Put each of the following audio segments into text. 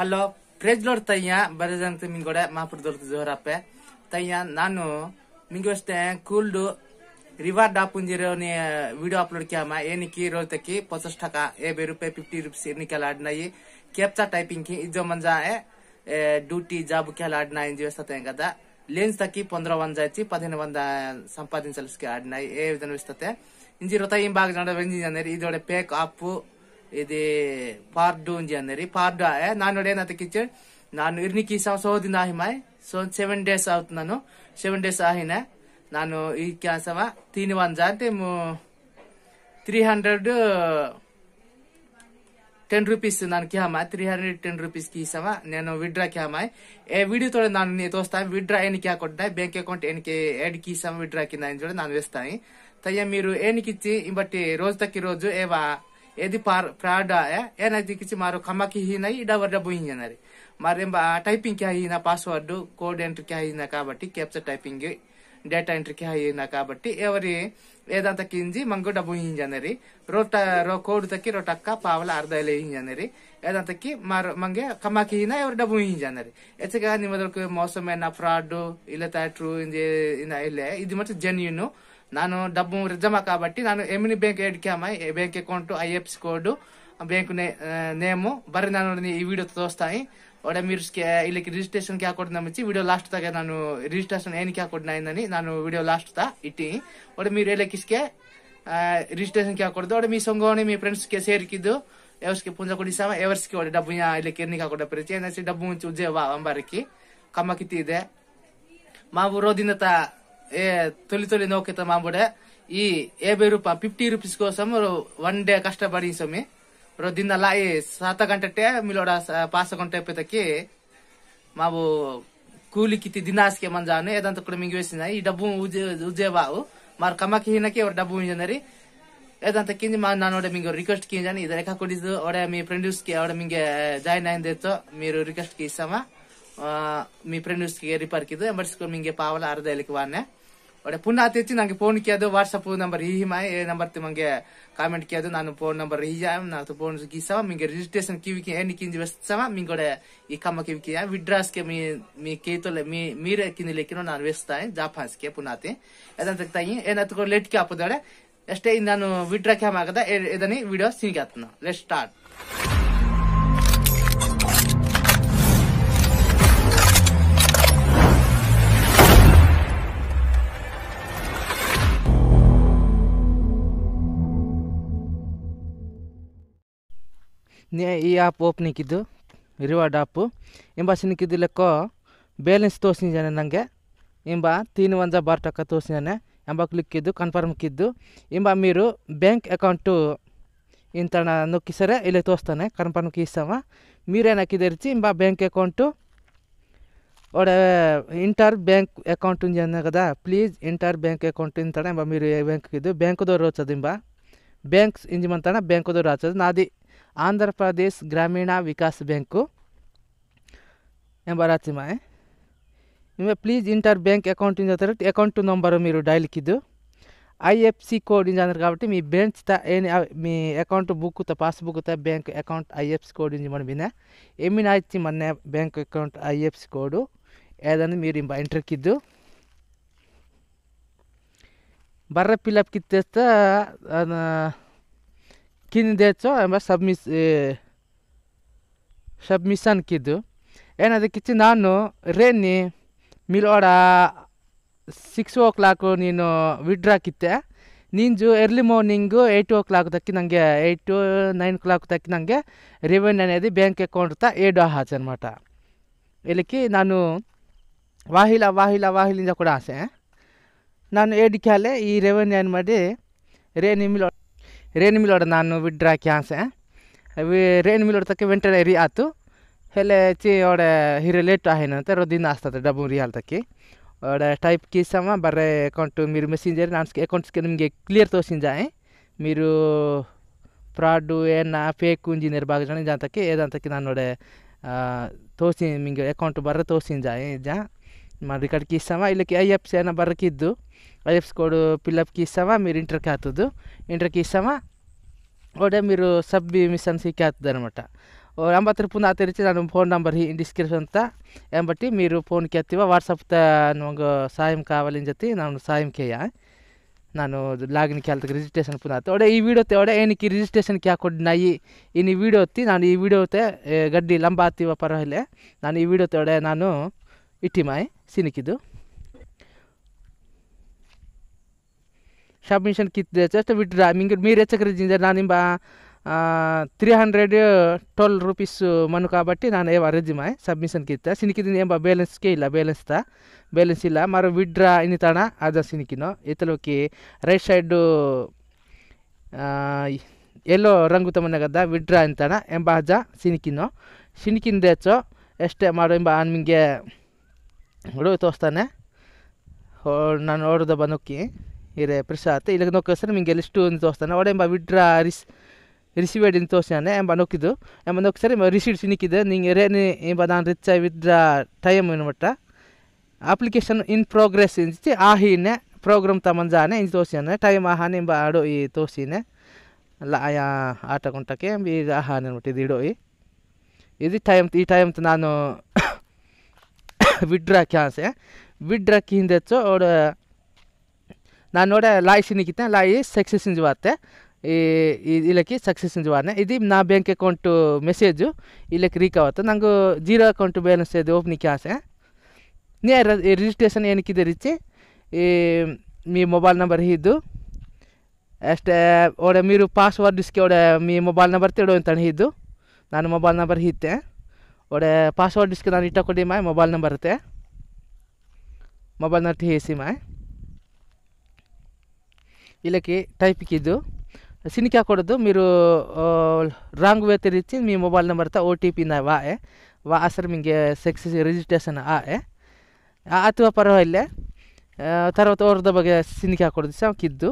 hello ಕ್ರೇಜ್ ಲೋಡ್ ತಯ್ಯ ಬರದಂತ ಮಿಂಗೋಡೆ ಮಾಪುರ್ ದೊರತು ಜೋರಪ್ಪೆ ತಯ್ಯ ನಾನು ಮಿಂಗು ಅಷ್ಟೇ ಕೂಲ್ಡು ರಿವಾರ್ಡ್ ಆಪುಂಜಿರೋ ನೀ ವಿಡಿಯೋ ಅಪ್ಲೋಡ್ ಕ್ಯಾಮ ಏನಕ್ಕೆ ರೋತಕ್ಕಿ ಪಚಾಸ್ ಟಕ ಏ ಬೇ ರೂಪಾಯಿ ಫಿಫ್ಟಿ ರೂಪೀಸ್ ಎನ್ನಿಕೆಲ್ಲ ಆಡಿನಾಯಿ ಕೆಪ್ಚಾ ಟೈಪಿಂಗ್ కి ఇజ్జో మంజా డ్యూటీ జాబ్ కి అలా ఆడినా ఏం చేస్తాం కదా లేన్స్ తక్కి పొందర వంద వచ్చి పదిహేను వంద సంపాదించాల్సి ఆడినాయి ఏ విధంగా ఇస్తే ఇంజీ రుతాయి బాగా చూడండి వెంజీ అనేది ఇది పేక్ ఆపు ఏదే పార్డోంజి అనేది పార్డా నా నొడే నా కీచ నా నిర్నికి ససో దినా హై మై సో 7 డేస్ అవుతున్నాను 7 డేస్ ఆహిన నేను ఈ క్యాసవ తీని వన్ జాంతే 300 ₹10 ₹ నాకి ఆ మాత్ర 110 ₹ కి సవ నేను విడ్రా క్యామై ఏ వీడియో తోనే నాని దోస్తా విడ్రాయని క్యాకొడతా బ్యాంక్ అకౌంట్ ఎనికి యాడ్ కి సవ విడ్రా కి నానే జోడే నాన్ వేస్తాని తయ్య మీరు ఏనికి ఇచ్చి ఇబట్టి రోజక తీరోజు ఏవ ಖಮಿ ಹೀನಾಯ್ ಟೈಪಿಂಗ್ ಕೆಲ ಪಾಸ್ ವರ್ಡ್ ಕೋಡ್ ಎಂಟ್ರಿ ಕ್ಯಾನಾ ಕ್ಯಾಪ್ಸ ಟೈಪಿಂಗ್ ಡೇಟಾ ಎಂಟ್ರಿ ಕ್ಯಾನ್ ಕಿ ಮಂಗ್ ಡಬ್ಬು ಹೀಗಿ ಕೋಡ್ ತಿ ರೋಟಕ್ಕ ಪಾವಲ ಅರ್ಧರಿ ಎದಂತಕಿ ಮಾರು ಮಂಗೇ ಕಮಿ ಹೀನ ಎಲ್ಲ ಟ್ರೂ ಇಲ್ಲ ಇದು ಮತ್ತೆ ಜನ್ಯೂನ್ నన్ను డబ్బు రిజమా కాబట్టి నన్ను ఎమ్ని బ్యాంక్ ఎడికామా bank account IFSC code bank నేము బరీ నన్ను ఈ వీడియోతో చూస్తాయి వాడే మీరు వీళ్ళకి రిజిస్ట్రేషన్ కాకూడదు నమ్మించి వీడియో లాస్ట్ తాగా నన్ను రిజిస్ట్రేషన్ ఏం కాకూడదు అయిందని నన్ను వీడియో లాస్ట్ తా ఇట్టి వాడు మీరు వీళ్ళకిస్కే రిజిస్ట్రేషన్ కాకూడదు వాడు మీ సొంగని మీ ఫ్రెండ్స్కే షేర్కిద్దు ఎవరికి పుంజ కొడిస్తావా ఎవరికి వాడు డబ్బు వీళ్ళకి ఎన్ని కాకుండా ప్రతి అయినా డబ్బు ఉంచి ఉద్యోగ అంబారికి కమ్మకి తీదే మా ఊరోదినత తొలి తొలి నౌకైతే మాంబుడే ఈ యాభై రూపాయ ఫిఫ్టీ రూపీస్ కోసం వన్ డే కష్టపడి సోమి దీని అలా సాత ಸಾತ ಗಂಟೆ పాస గంట పెద్దకి ಪೆತಕ್ಕೆ మావు కూలికి దినాస్కే మంజాను ఏదంతా కూడా మింగివేసిన ఈ డబ్బు బావు మరి కమ్మకి హీనకి ఎవరు డబ్బు మింజనరి ఏదంతా కింది మా నాన్న మీకు రిక్వెస్ట్ కింజని ఇది రేఖ కొడిదు ఆవిడ మీ ఫ్రెండ్స్ కి ఆవిడ మింగ జాయిన్ అయిందేతో మీరు రిక్వెస్ట్ కి ఇస్తామా మీ ఫ్రెండ్స్ కి రిపర్కిదు ఎంబర్స్ మింగే పావల అరదైలకి వాడినే ಒಡೆ ಪುನಃ ಅತಿ ನಂಗೆ ಫೋನ್ ಕೇದು ವಾಟ್ಸಪ್ ನಂಬರ್ ಈ ಮಾಯ ಏ ನಂಬರ್ ಮಂಗೆ ಕಾಮೆಂಟ್ ಕೇದು ನಾನು ಫೋನ್ ನಂಬರ್ ಈ ನಾನು ಫೋನ್ ಗೀಸವ ಮಿಂಗೆ ರಿಜಿಸ್ಟ್ರೇಷನ್ ಕಿವಿಕೆ ಏನ್ ಕಿಂಜಿ ವೆಸ್ತವ ಮಿಂಗೊಡೆ ಈ ಕಮ್ಮ ಕಿವಿಕೆ ವಿಡ್ರಾಸ್ಗೆ ಮೀ ಮೀ ಕೇತೊಲೆ ಮೀ ಮೀರೆ ಕಿಂದಿಲೇಕಿನೋ ನಾನು ವೆಸ್ತಾಯಿ ಜಾಪಾನ್ಸ್ಗೆ ಪುನಃ ಅತಿ ಅದಂತ ತಾಯಿ ಏನತ್ಕೊ ಲೆಟ್ಕೆ ಹಾಪದೋಡೆ ಅಷ್ಟೇ ನಾನು ವಿಡ್ರಾ ಕ್ಯಾಮ್ ಆಗದ ಇದನ್ನ ವಿಡಿಯೋ ಸಿಗಿ ಲೆಟ್ ಸ್ಟಾರ್ಟ್ ಈ ಆ್ಯಪ್ ಓಪನಿಕ್ಕಿದ್ದು ರಿವಾರ್ಡ್ ಆ್ಯಪು ಎಂಬ ಸಿನಿಕ್ಕಿದ್ದು ಲೆಕ್ಕ ಬ್ಯಾಲೆನ್ಸ್ ತೋರಿಸಿದ್ದಾನೆ ನನಗೆ ಎಂಬ ತೀನ್ ಒಂದ ಬಾರ್ತಕ್ಕ ತೋರಿಸಿದ್ದಾನೆ ಎಂಬ ಕ್ಲಿಕ್ಕಿದ್ದು ಕನ್ಫರ್ಮ್ಕಿದ್ದು ಎಂಬ ಮೀರು ಬ್ಯಾಂಕ್ ಅಕೌಂಟು ಇಂತ ನೊಕ್ಕಿಸರೆ ಇಲ್ಲಿ ತೋರಿಸ್ತಾನೆ ಕನ್ಫರ್ಮ್కి ఇస్తామా మీరేనా కిదరిచి ఇంబా ಬ್ಯಾಂಕ್ ಅಕೌಂಟು ಒಡೆ ಇಂಟರ್ ಬ್ಯಾಂಕ್ ಅಕೌಂಟ್ ఉంది please interbank interbank account ఇంతడా ಬ್ಯಾಂಕ್ మీరు బ్యాంక్ ఇద్దు బ్యాంకుదోరు వచ్చదు ఇంబా బ్యాంక్స్ ఇంజమంతా బ్యాంకుదోరు వచ్చదు నాది ఆంధ్రప్రదేశ్ గ్రామీణ వికాస్ బ్యాంకు ಎಂಬರಾತಿಮೆ ನಿಮಗೆ ప్లీజ్ ఇంటర్ బ్యాంక్ అకౌంట్ ಇಂದ ತರ అకౌంట్ నెంబరు మీరు డైల్ ఐఎఫ్సి కోడ్ ఇంజ్ అన్నారు కాబట్టి మీ బ్యాంక్ మీ అకౌంట్ బుక్ పాస్బుక్ త బ్యాంక్ అకౌంట్ ఐఎఫ్సి కోడ్ ఇంజ్ మన బిన ఏమిన ఇచ్చి ಮೊನ್ನೆ బ్యాంక్ అకౌంట్ ఐఎఫ్సి కోడ్ ఏదని మీరు ఎంటర్ కిద్దు బర్ర పిల్లప్ తెస్తే ಕಿಂದೆಚ್ಚ ಎಂಬ ಸಬ್ಮಿಸ್ ಸಬ್ಮಿಷನ್ ಕಿದ್ದು ಏನದು ಕಿಚ್ಚು ನಾನು ರೇನಿ ಮಿಲೋಡ ಸಿಕ್ಸ್ ಓ ಕ್ಲಾಕು ನೀನು ವಿಡ್ರಾ ಕಿತ್ತೆ ನಿಂಜು early morning eight o'clock ತಕ್ಕಿ ನನಗೆ ಏಯ್ಟು ನೈನ್ ಕ್ಲಾಕ್ ತಕ್ಕಿ ನನಗೆ ರೆವೆನ್ಯೂ ಬ್ಯಾಂಕ್ ಬ್ಯಾಂಕ್ ತ ಏಡೋ ఏడో హాచ్ అనమాట ನಾನು ವಾಹಿಲ ವಾಹಿಲ ವಾಹಿಲಿಂದ ಕೂಡ ಆಸೆ ನಾನು ಏಡಿಕ್ಯಾಲೆ ಈ ರೆವೆನ್ಯೂ ಮಾಡಿ ರೇ ನಿಮ್ಮಲ್ಲಿ रेनमिल नानू विड्रा क्या अभी रेनमिल तक वेटे रि आतु हेले ची और हिरे लेट आए ना तर दिन आस्त डबू रियाल तक और टाइप की सम बारे अकौंट मेरे मेसेंजर नाम अकौंट के निम्हे क्लियर तो जाए मेरे फ्राड ऐना फेक इंजीनियर बाग जाने जहाँ तक ऐदा तक नान तोसी अकौंट बारे तोसी जाए जहाँ मार्ड की सम इलाके ई एफ सी बारे की ఐఎఫ్స్ కోడ్ పిల్అప్కి ఇస్తామా మీరు ఇంటర్కి అవుతుంది ఇంటర్కి ఇస్తామా ఒకటే మీరు సబ్ మిషన్ సీకి అవుతుంది అనమాట ಎಂಬತ್ತು ರೂಪಾಯಿ ಆತರಿಸಿ ನಾನು ಫೋನ್ ನಂಬರ್ ಡಿಸ್ಕ್ರಿಪ್ಷನ್ ಅಂತ ಎಂಬಟ್ಟಿ ಮೀರು ಫೋನ್ಗೆ ಎತ್ತಿವ ವಾಟ್ಸಪ್ತ ನಂಗೆ ಸಹಾಯ ಕಾವಾಲಿನ ಜೊತೆ ನಾನು ಸಹಾಯ ಕೇಯ ನಾನು ಲಾಗಿನ್ ಕೇಳ್ತಕ್ಕೆ ರಿಜಿಸ್ಟ್ರೇಷನ್ ಪುನಃ ಆತ ಒಡೆ ಈ ವೀಡಿಯೋತೆ ಒಡೆ ಏನಕ್ಕೆ ರಿಜಿಸ್ಟ್ರೇಷನ್ ಕ್ಯಾ ಕೊಡ್ ನಾಯಿ ಇನ್ನು ಈ ವೀಡಿಯೋ ಹೊತ್ತಿ ನಾನು ಈ ವೀಡಿಯೋತೆ ಗಡ್ಡಿ ಲಂಬ ಆತಿವ ಪರವಾಗಿಲ್ಲ ನಾನು ಈ ವೀಡಿಯೋತೆ ಒಡೆ ನಾನು ಇಟ್ಟಿಮಾಯ್ ಸಿನಿಕಿದ್ದು ಸಬ್ಮಿಷನ್ సబ్మిషన్ కిత్ జస్ట్ ಮಿಂಗ್ ಮೀರು మీరు హెచ్చరించింది ನಾನು నింబ ತ್ರೀ ಹಂಡ್ರೆಡ್ ಟ್ವೆಲ್ ರುಪೀಸ್ ಮನು ಕಾಬಟ್ಟಿ ನಾನು ಏವ ಮಾಯ್ ಸಬ್ಮಿಷನ್ ಕಿತ್ತ ಸಿನಿಕಿದಿನ ಎಂಬ ಬ್ಯಾಲೆನ್ಸ್ಗೆ ಇಲ್ಲ ಬ್ಯಾಲೆನ್ಸ್ ತ ಬ್ಯಾಲೆನ್ಸ್ ಇಲ್ಲ ಮರ ವಿಡ್ರಾ ಇನ್ನಿತಾಣ ಅದ ಸಿನಿಕಿನೋ ಇತಲೋಕಿ ರೈಟ್ ಸೈಡು ಎಲ್ಲೋ ರಂಗು ತಮನಗದ ವಿಡ್ರಾ ಇಂತಾಣ ಎಂಬ ಅಜ ಸಿನಿಕಿನೋ ಹೆಚ್ಚು ಎಷ್ಟೇ ಮಾಡು ಎಂಬ ನಿಮಗೆ ಹುಡುಗ ತೋರಿಸ್ತಾನೆ ಹೋ ನಾನು ಓಡೋದ ಬನೋಕ್ಕಿ इरे प्रेसर आते इले नौ कसर हिंगे स्टून तोर्तान और विड्रा रिस रिसीवेड तोर्सान एम नौक एम नौ सर रिसीव निकेरे नान रिच विड्रा टाइम मट अप्लिकेशन इन प्रोग्रेस आहिने प्रोग्रम तम जाने तोर्सान टाइम आहान आड़ो तोर्सने ला आट कुंट के आहानीडो इधी टाइम टाइम तो नानू विड्रा क्या विड्रा की हिंदेचो और ನನ್ನೋಡೆ ಲೈಸಿ ನಿಕಿತೆ ಲೈ ಸಕ್ಸೆಷನ್ ಜುವತೆ ಈ ಇಲ್ಲಿಕ್ಕೆ ಸಕ್ಸೆಷನ್ ಜುವರ್ನೆ ಇದು ನಾ ಬ್ಯಾಂಕ್ ಅಕೌಂಟ್ ಮೆಸೇಜ್ ಇಲ್ಲಿಕ್ಕೆ ರೀಕವರ್ತೆ ನಂಗು ಜೀರೋ ಅಕೌಂಟ್ ಬ್ಯಾಲೆನ್ಸ್ ಇದೆ ಓಪನಿ ಕ್ಯಾಸ ನೆಯ ರೆಜಿಸ್ಟ್ರೇಷನ್ ಎನ ಕಿದರಿಚೆ ಈ ಮೀ ಮೊಬೈಲ್ ನಂಬರ್ ಹಿದ್ದು ಅಷ್ಟೆ ಓಡೆ ಮಿರು ಪಾಸ್ವರ್ಡ್ ಇಸ್ಕೋಡೆ ಮೀ ಮೊಬೈಲ್ ನಂಬರ್ ತಡೋ ಅಂತ ಹಿದ್ದು ನಾನು ಮೊಬೈಲ್ ನಂಬರ್ ಹಿತೆ ಓಡೆ ಪಾಸ್ವರ್ಡ್ ಇಸ್ಕದನ ಇಟಕೊಡಿ ಮೈ ಮೊಬೈಲ್ ನಂಬರ್ತೆ ಮೊಬೈಲ್ ನಂಬರ್ ಹಿಸಿ ಮೈ ఇలాకే టైప్ కిదు సినికియా కొడదు మీరు రాంగ్ వేత రిచి మీ మొబైల్ నంబర్ తా ఓటిపి నవాయె వా ఆశర్మికి సెక్ష రిజిస్ట్రేషన్ ఆయే ఆతువపరు హైలే తర్వాత ఓర్ దబగ సినికియా కొడదిసా కిదు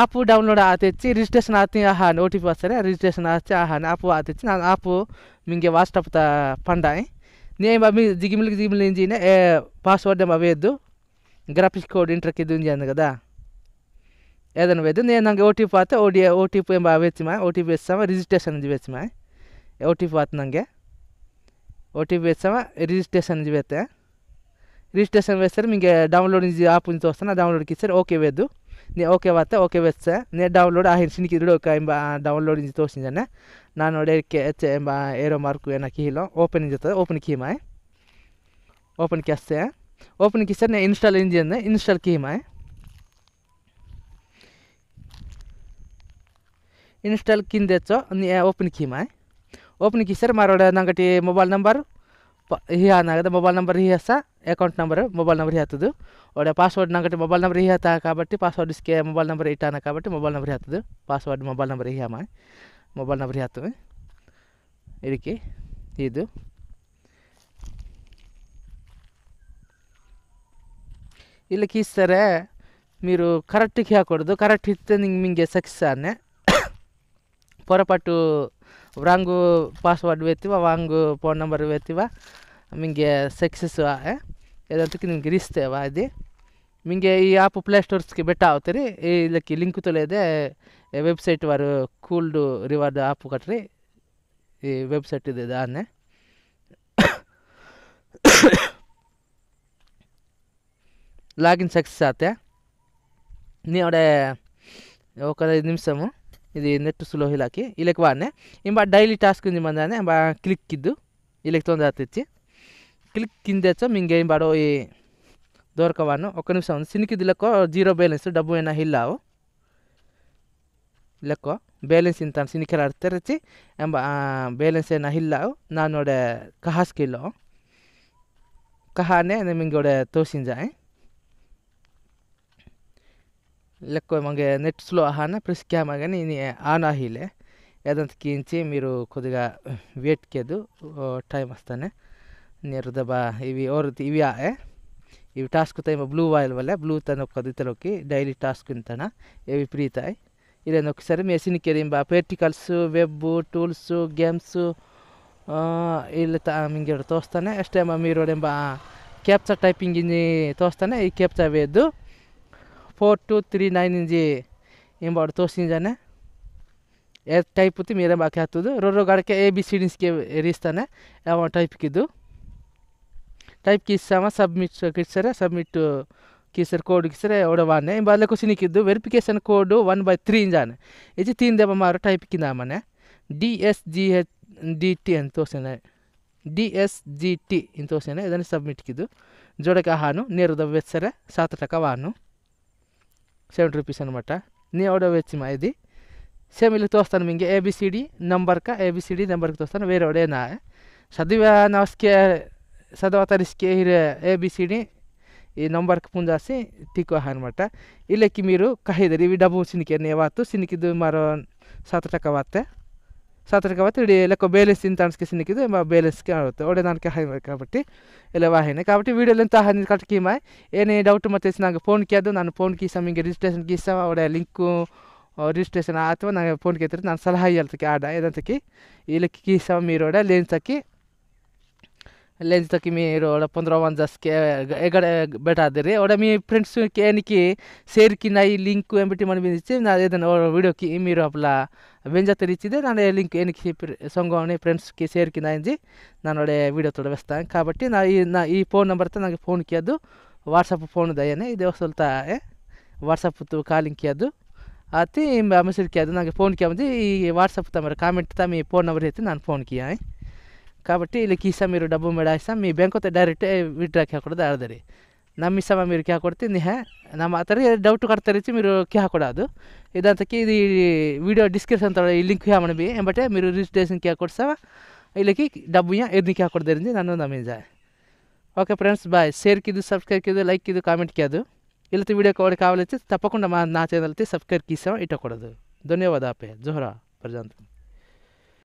అపు డౌన్లోడ్ ఆతేచి రిజిస్ట్రేషన్ ఆతి హన్ ఓటిపి వసరే రిజిస్ట్రేషన్ ఆచ హన్ అపు ఆతేచి న అపు మింగే వాట్సాప్ తా పందాయ్ నియ్ మామి దిగి మలి దిగి మలి ఇంజినే పాస్‌వర్డ్ ద మావేదు గ్రాఫిక్ కోడ్ ఎంటర్ కిదు ఇంజన గదా ఏదైనా ವೆದ್ದು నేను ನಂಗೆ ఓటీపీ ಟಿ ఓటీ ఓటీపీ ಓ ಡಿ ఓటీపీ ಟಿ రిజిస్ట్రేషన్ ಎಂಬ ವೆಚ್ಚಿಮ ಓ ಟಿ ఓటీపీ ವೆಚ್ಚಾಮ రిజిస్ట్రేషన్ ವೆಚ್ಚಿಮ ಓ రిజిస్ట్రేషన్ వేస్తారు మీకు డౌన్లోడ్ నుంచి ఆప్ నుంచి వస్తాను డౌన్లోడ్కి ఇస్తారు ఓకే వేద్దు నేను ఓకే పోతే ఓకే వేస్తా నేను డౌన్లోడ్ ఆ హెన్షన్కి ఇరుడు ఒక డౌన్లోడ్ నుంచి తోసిందనే నా నోడే ఏరో మార్కు నా కీలో ఓపెన్ చేస్తుంది ఓపెన్ కీమాయ్ ఓపెన్కి వస్తే ఓపెన్కి ఇస్తే నేను ఇన్స్టాల్ ఏం చేయండి ఇన్స్టాల్ కీమాయ్ इंस्टॉल किंदे ओपन की माए ओपन की सर मारे नंगटी मोबाइल नंबर हिहा नाग मोबाइल नंबर हिहसा अकौंट नंबर मोबाइल नंबर हेतु और पासवर्ड नंगटी मोबाइल नंबर हिहता काबी पासवर्ड इसके मोबाइल नंबर इटाना काबी मोबाइल नंबर हेतु पासवर्ड मोबाइल नंबर हिहा मोबाइल नंबर हेतु इकी इले की सर मेरू करेक्ट की करेक्ट हिंग सक्सा ಪೊರಪಟ್ಟು ರಾಂಗು ಪಾಸ್ವರ್ಡ್ ಬೇತಿವ ವಾಂಗು ಫೋನ್ ನಂಬರ್ ಬೇತಿವ ನಿಮಗೆ ಸಕ್ಸಸ್ ಎದಂತಕ್ಕೆ ನಿಮ್ಗೆ ಇರಿಸ್ತೇವ ಅದು ನಿಮಗೆ ಈ ಆ್ಯಪ್ ಪ್ಲೇಸ್ಟೋರ್ಸ್ಗೆ ಬೆಟ್ಟ ಆವತ್ತೀರಿ ಈ ಇಲ್ಲಕ್ಕೆ ಲಿಂಕ್ ತೊಲೆದೆ ವೆಬ್ಸೈಟ್ ವಾರು ಕೂಲ್ಡು ರಿವಾರ್ಡ್ ಆ್ಯಪ್ ಕಟ್ರಿ ಈ ವೆಬ್ಸೈಟ್ ಇದೆ ದಾನೆ లాగిన్ సక్సెస్ అయితే నీ ఆవిడ ఒక ఐదు నిమిషము ಇದು ನೆಟ್ಸುಲೋಹಿ इलाके इलाकेವನ್ನ ಇಂಬ ಡೈಲಿ ಟಾಸ್ಕ್ ಇಂಬಂದನೆ ಕ್ಲಿಕ್ ಇದ್ದು ಎಲೆಕ್ಟನ್ ಜಾತ್ತಿ ಕ್ಲಿಕ್ ಹಿಂದೆ ಚಾ ಮಿಂಗೇ ಇಂಬಡೋ ಈ ದೋರ್ಕವನ 1 ನಿಮಿಷ ಒಂದ ಸಿನ್ಕಿ ದಿಲಕ 0 ಬ್ಯಾಲೆನ್ಸ್ ಡಬ್ಬುಯೆನ ಇಲ್ಲಾವು ಲಕ್ಕ ಬ್ಯಾಲೆನ್ಸ್ ಇಂತ ಸಿನ್ಕಿ ಕಲರ್ ತರತಿ ಇಂಬ ಬ್ಯಾಲೆನ್ಸ್ ಏನ ಇಲ್ಲಾವು ನಾನುಡೆ ಕಹಸ್ಕಿಲೋ કહಾನೆ ನಮಿಂಗೋಡೆ ತೋಸಿಂಜಾ లేకపోతే మనకి నెట్ స్లో ఆనా ప్లస్ కెమెరా కానీ ఆన్ ఆహిలే ఏదంత కించి మీరు కొద్దిగా వెయిట్ కేదు టైం వస్తానే నీరు దబా ఇవి ఓరు ఇవి ఆయ ఇవి టాస్క్ తైమ బ్లూ ఆయిల్ వల్ల బ్లూ తన ఒక కదితలోకి డైలీ టాస్క్ ఇంతన ఇవి ప్రీతాయి ఇదేను ఒకసారి మెషిన్ కెరీం బా పెర్టికల్స్ వెబ్ టూల్స్ గేమ్స్ ಇಲ್ಲಿ ತ ಹಿಂಗೆ ತೋರಿಸ್ತಾನೆ ಅಷ್ಟೇ ಮೀರೋಡೆಂಬ ಕ್ಯಾಪ್ಚರ್ ಟೈಪಿಂಗ್ ಇಂಜಿ తోస్తానే ఈ ಕ್ಯಾಪ್ಚರ್ ವೇದ್ದು फोर टू त्री ನೈನ್ ಇಂಜಿ ಇಂಬಾಡು ತೋರಿಸಿಂಜಾನೆ ಏರ್ ಟೈಪ್ ಉತ್ತಿ ಮೀರೆ ಬಾಕಿ ಹಾತುದು ರೊರೋ ಗಾಡಕ್ಕೆ ಎ ಬಿ ಸಿ ಡಿಸ್ಗೆ ಏರಿಸ್ತಾನೆ ಯಾವ ಟೈಪ್ಗಿದ್ದು ಟೈಪ್ ಕೀಸಾಮ ಸಬ್ಮಿಟ್ ಕಿಡ್ಸರೆ ಸಬ್ಮಿಟ್ कीसर कोड किसरे और वाने इन बाले कुछ नहीं किदो वेरिफिकेशन वन बै थ्री इंजाने जाने तीन देव हमारा टाइप की नाम है डी एस जी है डी टी इन डी एस जी टी इन सबमिट किदो जोड़ का हानु नेहरू द सात टका वानु సెవెంటీ రూపీస్ అనమాట నీ ఆర్డర్ వచ్చిమా ఇది సేమ్ ಇಲ್ಲಿ ತೋರಿಸ್ತಾನೆ ನಿಮಗೆ ಎ ಬಿ ಸಿ ಡಿ ನಂಬರ್ಕ ಎ ಬಿ ಸಿ ಡಿ ನಂಬರ್ಗೆ ತೋರಿಸ್ತಾನೆ ಬೇರೆ ಒಡೆಯ ನಾ ಸದ್ಯ ನಾವು ಸ್ಕೆ ಸದಾ ತರಿಸ್ಕೆ ಹಿರೆ ಎ ಬಿ ಸಿ ಡಿ ఈ నంబర్కి పుంజాసి తీకోహా అనమాట ఇళ్ళకి మీరు కహేదరి ఇవి డబ్బు సినికి అని వాతు సినికి మరో సత టక్క వాతే सतर्कबाद बेलेस तक बेलेस के वाहन का वीडियो कटकी डे फोन के ना फोन की समय रिजिस्ट्रेशन की लिंक रिजिस्ट्रेशन अथवा फोन के ना सलह आड़ा की लेंस की लेंज तक पंद्रह वन जस के और मे फ्रेंड्स के शेर की ना लिंक मन ना वीडियो की ವೆಂಜ తెరిచిదే ನಾನು ಲಿಂಕ್ ಏನಕ್ಕೆ ಸಂಗೋಣೆ ಫ್ರೆಂಡ್ಸ್ಗೆ ಶೇರ್ ಕಿನಾಂಜಿ ನಾನು ಒಳ್ಳೆ ವೀಡಿಯೋ ತೊಡವೆಸ್ತಾನೆ ಕಾಬಟ್ಟಿ ನಾ ಈ ನಾ ಈ ಫೋನ್ ನಂಬರ್ ತಾ ನನಗೆ ಫೋನ್ ಕಿಯದ್ದು ವಾಟ್ಸಪ್ ಫೋನ್ ದಯನೆ ಇದು ಸ್ವಲ್ಪ ವಾಟ್ಸಪ್ ತು ಕಾಲಿಂಗ್ ಕಿಯದ್ದು ಅತಿ ಮೆಸೇಜ್ ಕಿಯದ್ದು ನನಗೆ ಫೋನ್ ಕಿಯಂಜಿ ಈ ವಾಟ್ಸಪ್ ತಮ್ಮ ಕಾಮೆಂಟ್ ತ ಮೀ ಫೋನ್ ನಂಬರ್ ಐತಿ ನಾನು ಫೋನ್ ಕೇಯ ಕಾಬಟ್ಟಿ ಇಲ್ಲಿ ಕೀಸಾ ಮೀರು ಡಬ್ಬು ಮೇಡ ಮೀ ಬ್ಯಾಂಕ್ ಡೈರೆಕ್ಟ್ ವಿಡ್ರಾ ಹಾಕೊಡೋದು ಆಡದ್ರಿ నా మిసమ అమెరికా కోర్తింది హ న మాటరే డౌట్ కర్తరితి మిరు కే కోడదు ఇదంతకి ఈ వీడియో డిస్క్రిప్షన్ తోడి లింక్ యామని బి ఎబటే మిరు రిజిస్ట్రేషన్ కే కోర్సా ఐలకి డబ్బియా ఎది కే కోర్దేరింది నానో నమే జ ఆకే ఫ్రెండ్స్ బై షేర్ కీదు సబ్స్క్రైబ్ కీదు లైక్ కీదు కామెంట్ కీదు ఇలత వీడియో కావాలతే తప్పకుండా మా నా ఛానల్ తే సబ్స్క్రైబ్ కీసా ఇట కోడదు ధన్యవాద అపే జోహరా పర్జంత